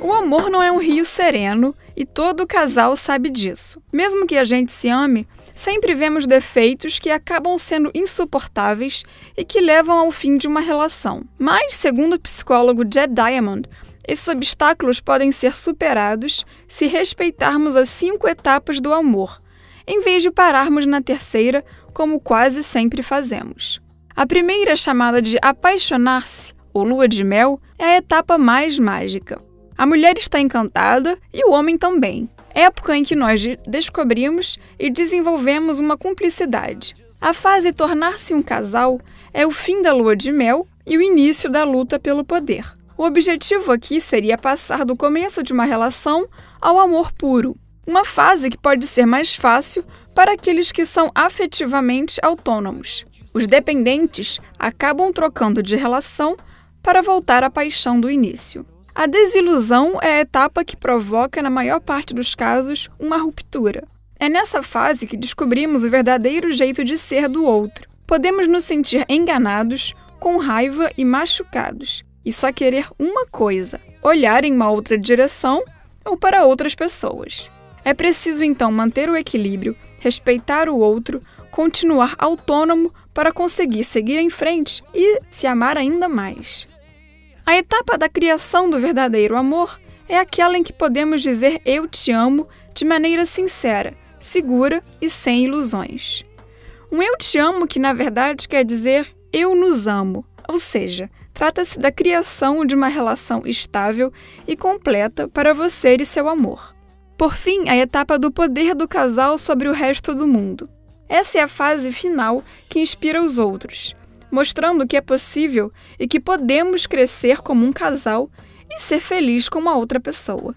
O amor não é um rio sereno e todo casal sabe disso. Mesmo que a gente se ame, sempre vemos defeitos que acabam sendo insuportáveis e que levam ao fim de uma relação. Mas, segundo o psicólogo Jed Diamond, esses obstáculos podem ser superados se respeitarmos as cinco etapas do amor, em vez de pararmos na terceira, como quase sempre fazemos. A primeira, chamada de apaixonar-se ou lua de mel, é a etapa mais mágica. A mulher está encantada e o homem também. Época em que nós descobrimos e desenvolvemos uma cumplicidade. A fase tornar-se um casal é o fim da lua de mel e o início da luta pelo poder. O objetivo aqui seria passar do começo de uma relação ao amor puro, uma fase que pode ser mais fácil para aqueles que são afetivamente autônomos. Os dependentes acabam trocando de relação para voltar à paixão do início. A desilusão é a etapa que provoca, na maior parte dos casos, uma ruptura. É nessa fase que descobrimos o verdadeiro jeito de ser do outro. Podemos nos sentir enganados, com raiva e machucados, e só querer uma coisa: olhar em uma outra direção ou para outras pessoas. É preciso então manter o equilíbrio, respeitar o outro, continuar autônomo para conseguir seguir em frente e se amar ainda mais. A etapa da criação do verdadeiro amor é aquela em que podemos dizer eu te amo de maneira sincera, segura e sem ilusões. Um eu te amo que na verdade quer dizer eu nos amo, ou seja, trata-se da criação de uma relação estável e completa para você e seu amor. Por fim, a etapa do poder do casal sobre o resto do mundo. Essa é a fase final que inspira os outros, mostrando que é possível e que podemos crescer como um casal e ser feliz com uma outra pessoa.